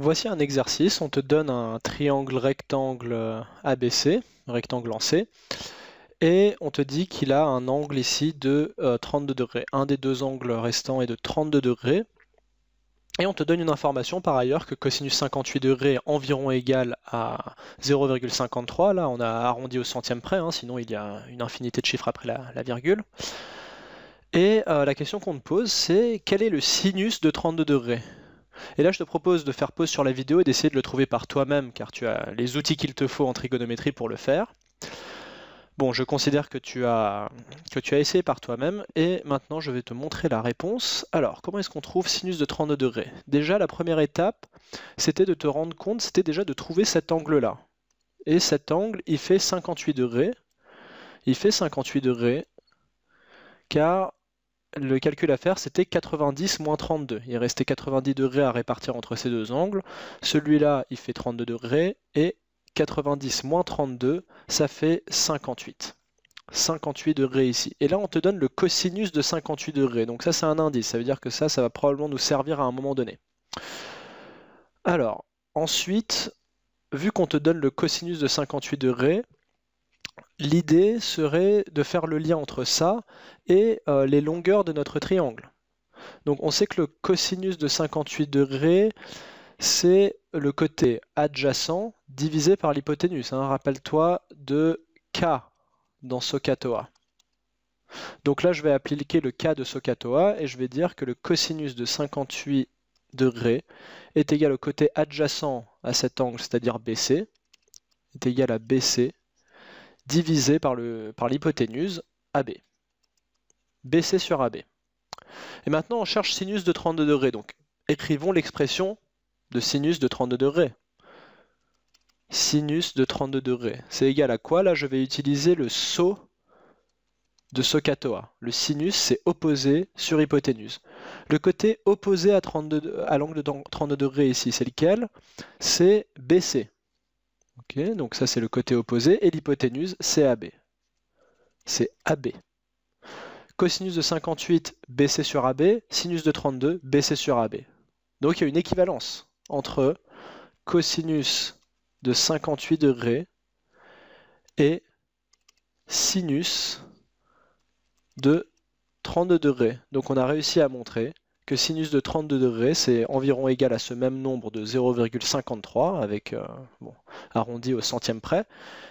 voici un exercice. On te donne un triangle rectangle euh, ABC, rectangle en C, et on te dit qu'il a un angle ici de 32 euh, degrés. Un des deux angles restants est de 32 degrés. Et on te donne une information par ailleurs que cosinus 58 degrés est environ égal à 0,53. Là, on a arrondi au centième près, hein, sinon il y a une infinité de chiffres après la, virgule. Et euh, la question qu'on te pose, c'est quel est le sinus de 32 degrés et là, je te propose de faire pause sur la vidéo et d'essayer de le trouver par toi-même, car tu as les outils qu'il te faut en trigonométrie pour le faire. Bon, je considère que tu as, que tu as essayé par toi-même, et maintenant je vais te montrer la réponse. Alors, comment est-ce qu'on trouve sinus de 32 degrés Déjà, la première étape, c'était de te rendre compte, c'était déjà de trouver cet angle-là. Et cet angle, il fait 58 degrés. Il fait 58 degrés, car le calcul à faire, c'était 90 moins 32. Il restait 90 degrés à répartir entre ces deux angles. Celui-là, il fait 32 degrés. Et 90 moins 32, ça fait 58. 58 degrés ici. Et là, on te donne le cosinus de 58 degrés. Donc ça, c'est un indice. Ça veut dire que ça, ça va probablement nous servir à un moment donné. Alors, ensuite, vu qu'on te donne le cosinus de 58 degrés, l'idée serait de faire le lien entre ça et euh, les longueurs de notre triangle. Donc on sait que le cosinus de 58 degrés, c'est le côté adjacent divisé par l'hypoténuse. Hein. Rappelle-toi de K dans Sokatoa. Donc là, je vais appliquer le K de Sokatoa et je vais dire que le cosinus de 58 degrés est égal au côté adjacent à cet angle, c'est-à-dire BC, est égal à BC divisé par l'hypoténuse par AB. BC sur AB. Et maintenant, on cherche sinus de 32 degrés. Donc, écrivons l'expression de sinus de 32 degrés. Sinus de 32 degrés. C'est égal à quoi Là, je vais utiliser le saut de Sokatoa. Le sinus, c'est opposé sur hypoténuse. Le côté opposé à, à l'angle de 32 degrés ici, c'est lequel C'est BC donc ça c'est le côté opposé, et l'hypoténuse c'est AB. C'est AB. Cosinus de 58, BC sur AB, sinus de 32, BC sur AB. Donc il y a une équivalence entre cosinus de 58 degrés et sinus de 32 degrés. Donc on a réussi à montrer que sinus de 32 degrés, c'est environ égal à ce même nombre de 0,53, avec euh, arrondi au centième près.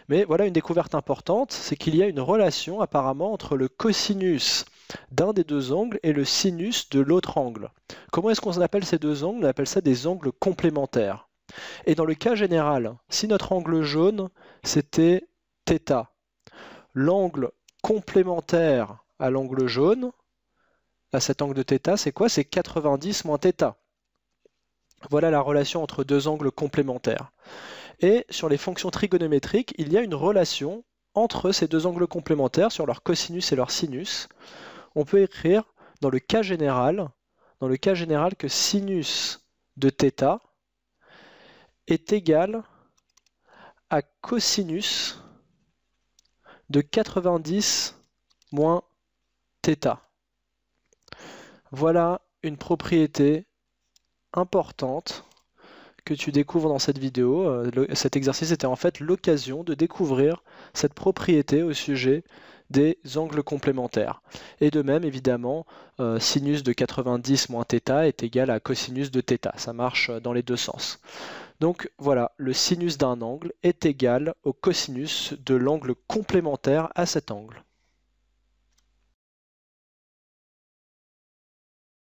Mais voilà une découverte importante, c'est qu'il y a une relation apparemment entre le cosinus d'un des deux angles et le sinus de l'autre angle. Comment est-ce qu'on appelle ces deux angles On appelle ça des angles complémentaires. Et dans le cas général, si notre angle jaune, c'était θ, l'angle complémentaire à l'angle jaune, à cet angle de θ, c'est quoi C'est 90 moins θ. Voilà la relation entre deux angles complémentaires. Et sur les fonctions trigonométriques, il y a une relation entre ces deux angles complémentaires sur leur cosinus et leur sinus. On peut écrire dans le cas général, dans le cas général que sinus de θ est égal à cosinus de 90 moins θ. Voilà une propriété importante que tu découvres dans cette vidéo. Euh, cet exercice était en fait l'occasion de découvrir cette propriété au sujet des angles complémentaires. Et de même, évidemment, euh, sinus de 90 moins θ est égal à cosinus de θ. Ça marche euh, dans les deux sens. Donc voilà, le sinus d'un angle est égal au cosinus de l'angle complémentaire à cet angle.